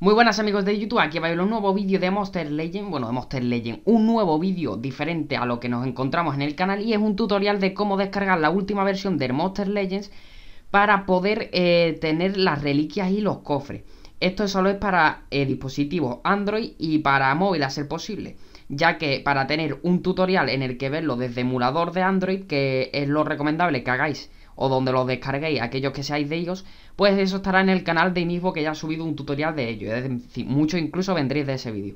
Muy buenas amigos de YouTube, aquí haber un nuevo vídeo de Monster Legend, bueno de Monster Legend, un nuevo vídeo diferente a lo que nos encontramos en el canal y es un tutorial de cómo descargar la última versión de Monster Legends para poder eh, tener las reliquias y los cofres. Esto solo es para eh, dispositivos Android y para móvil a ser posible, ya que para tener un tutorial en el que verlo desde emulador de Android, que es lo recomendable que hagáis o donde los descarguéis, aquellos que seáis de ellos, pues eso estará en el canal de mismo que ya ha subido un tutorial de ello. Es decir, muchos incluso vendréis de ese vídeo.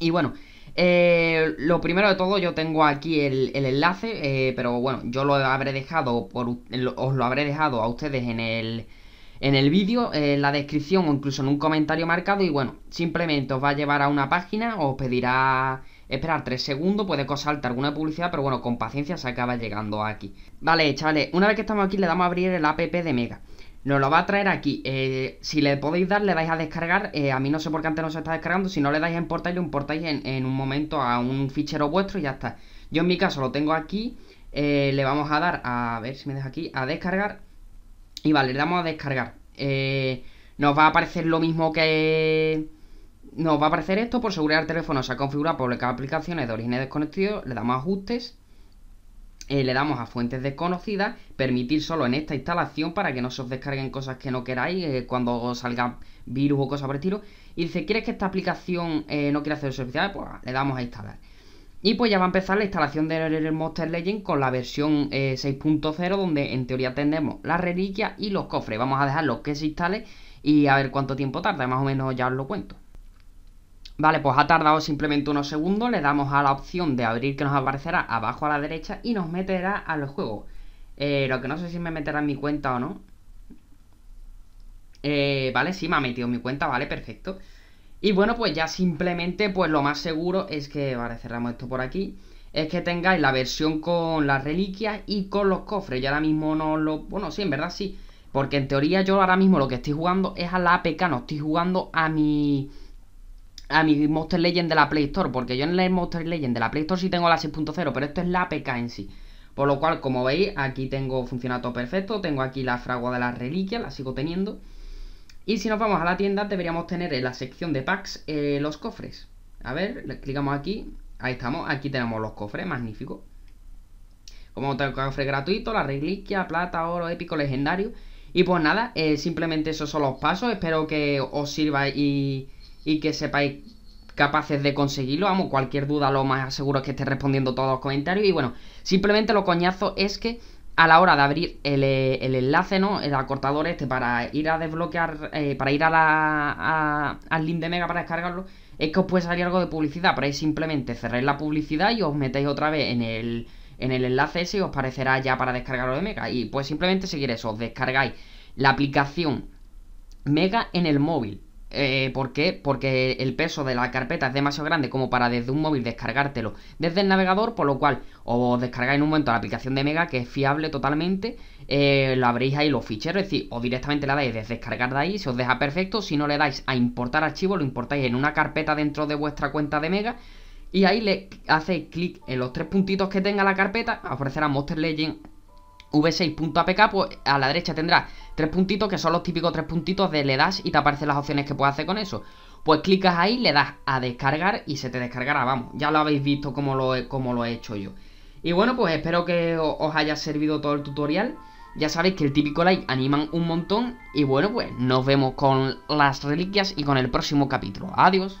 Y bueno, eh, lo primero de todo, yo tengo aquí el, enlace, eh, pero bueno, yo lo habré dejado, por, os lo habré dejado a ustedes en el, en el vídeo, eh, en la descripción o incluso en un comentario marcado y bueno, simplemente os va a llevar a una página, os pedirá esperar 3 segundos, puede costarte alguna publicidad, pero bueno, con paciencia se acaba llegando aquí. Vale, chavales, una vez que estamos aquí le damos a abrir el app de Mega. Nos lo va a traer aquí. Eh, si le podéis dar, le vais a descargar. Eh, a mí no sé por qué antes no se está descargando. Si no le dais a importar, lo importáis en, un momento a un fichero vuestro y ya está. Yo en mi caso lo tengo aquí. Eh, le vamos a dar a, a ver si me deja aquí, a descargar. Y vale, le damos a descargar. nos va a aparecer lo mismo que nos va a aparecer esto, por seguridad el teléfono se ha configurado por aplicaciones de origen desconocidos, le damos a ajustes, eh, le damos a fuentes desconocidas, permitir solo en esta instalación para que no se os descarguen cosas que no queráis eh, cuando salga virus o cosas por el tiro Y dice, ¿quieres que esta aplicación eh, no quiera hacer oficial? Pues ah, le damos a instalar. Y pues ya va a empezar la instalación de Monster Legend con la versión 6.0 donde en teoría tendremos la reliquia y los cofres. Vamos a dejarlo que se instale y a ver cuánto tiempo tarda, más o menos ya os lo cuento. Vale, pues ha tardado simplemente unos segundos, le damos a la opción de abrir que nos aparecerá abajo a la derecha y nos meterá a los juegos. Eh, lo que no sé si me meterá en mi cuenta o no. Eh, vale, sí, me ha metido en mi cuenta, vale, perfecto. Y bueno, pues ya simplemente, pues lo más seguro es que, vale, cerramos esto por aquí, es que tengáis la versión con las reliquias y con los cofres. Y ahora mismo no lo... Bueno, sí, en verdad sí, porque en teoría yo ahora mismo lo que estoy jugando es a la APK, no estoy jugando a mi a mi Monster Legend de la Play Store, porque yo en el Monster Legend de la Play Store sí tengo la 6.0, pero esto es la APK en sí. Por lo cual, como veis, aquí tengo funcionado perfecto, tengo aquí la fragua de las reliquias, la sigo teniendo. Y si nos vamos a la tienda, deberíamos tener en la sección de packs eh, los cofres. A ver, le clicamos aquí, ahí estamos, aquí tenemos los cofres, magnífico. Como tengo cofre gratuito, la reliquia, plata, oro, épico, legendario. Y pues nada, eh, simplemente esos son los pasos, espero que os sirva y y que sepáis capaces de conseguirlo. Vamos, cualquier duda lo más seguro es que esté respondiendo todos los comentarios. Y bueno, simplemente lo coñazo es que a la hora de abrir el, eh, enlace, ¿no? El acortador este para ir a desbloquear, eh, para ir al link de Mega para descargarlo, es que os puede salir algo de publicidad, Por ahí simplemente cerréis la publicidad y os metéis otra vez en el, en el enlace ese y os parecerá ya para descargarlo de Mega. Y pues simplemente seguir eso, os descargáis la aplicación Mega en el móvil eh, ¿Por qué? Porque el peso de la carpeta es demasiado grande como para desde un móvil descargártelo desde el navegador, por lo cual os descargáis en un momento la aplicación de Mega, que es fiable totalmente, La eh, lo abréis ahí los ficheros, es decir, o directamente la dais desde descargar de ahí, se os deja perfecto, si no le dais a importar archivo, lo importáis en una carpeta dentro de vuestra cuenta de Mega, y ahí le hacéis clic en los tres puntitos que tenga la carpeta, aparecerá Monster Legend v6.apk, pues a la derecha tendrás tres puntitos, que son los típicos tres puntitos de le das y te aparecen las opciones que puedes hacer con eso. Pues clicas ahí, le das a descargar y se te descargará, vamos, ya lo habéis visto como lo, como lo he hecho yo. Y bueno, pues espero que os haya servido todo el tutorial. Ya sabéis que el típico like animan un montón. Y bueno, pues nos vemos con las reliquias y con el próximo capítulo. Adiós.